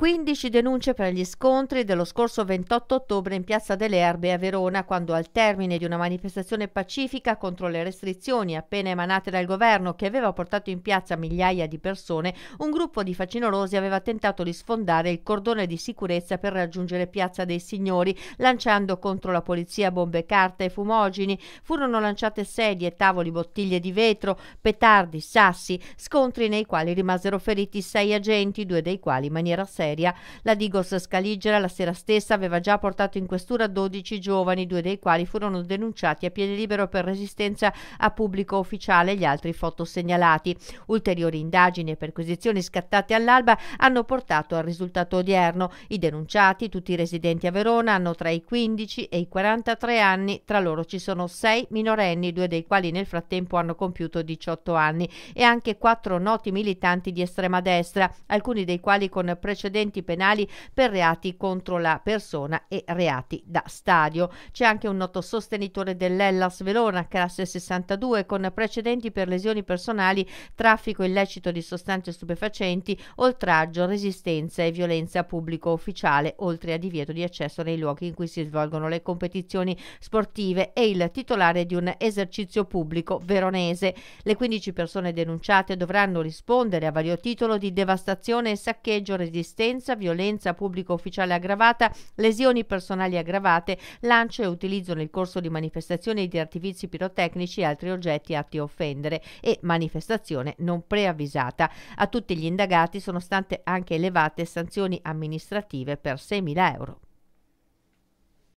15 denunce per gli scontri dello scorso 28 ottobre in Piazza delle Erbe a Verona, quando al termine di una manifestazione pacifica contro le restrizioni appena emanate dal governo che aveva portato in piazza migliaia di persone, un gruppo di facinorosi aveva tentato di sfondare il cordone di sicurezza per raggiungere Piazza dei Signori, lanciando contro la polizia bombe carta e fumogeni. Furono lanciate sedie, tavoli, bottiglie di vetro, petardi, sassi, scontri nei quali rimasero feriti sei agenti, due dei quali in maniera seria seria. La Digos Scaligera la sera stessa aveva già portato in questura 12 giovani, due dei quali furono denunciati a piede libero per resistenza a pubblico ufficiale, e gli altri fotosegnalati. Ulteriori indagini e perquisizioni scattate all'alba hanno portato al risultato odierno. I denunciati, tutti residenti a Verona, hanno tra i 15 e i 43 anni, tra loro ci sono sei minorenni, due dei quali nel frattempo hanno compiuto 18 anni, e anche quattro noti militanti di estrema destra, alcuni dei quali con precedenti procedimenti penali per reati contro la persona e reati da stadio. C'è anche un noto sostenitore dell'Ellas Velona, classe 62, con precedenti per lesioni personali, traffico illecito di sostanze stupefacenti, oltraggio, resistenza e violenza pubblico ufficiale, oltre a divieto di accesso nei luoghi in cui si svolgono le competizioni sportive e il titolare di un esercizio pubblico veronese. Le 15 persone denunciate dovranno rispondere a vario titolo di devastazione e saccheggio, resistenza violenza, violenza pubblico ufficiale aggravata, lesioni personali aggravate, lancio e utilizzo nel corso di manifestazioni di artifici pirotecnici e altri oggetti atti a offendere e manifestazione non preavvisata. A tutti gli indagati sono state anche elevate sanzioni amministrative per 6.000 euro.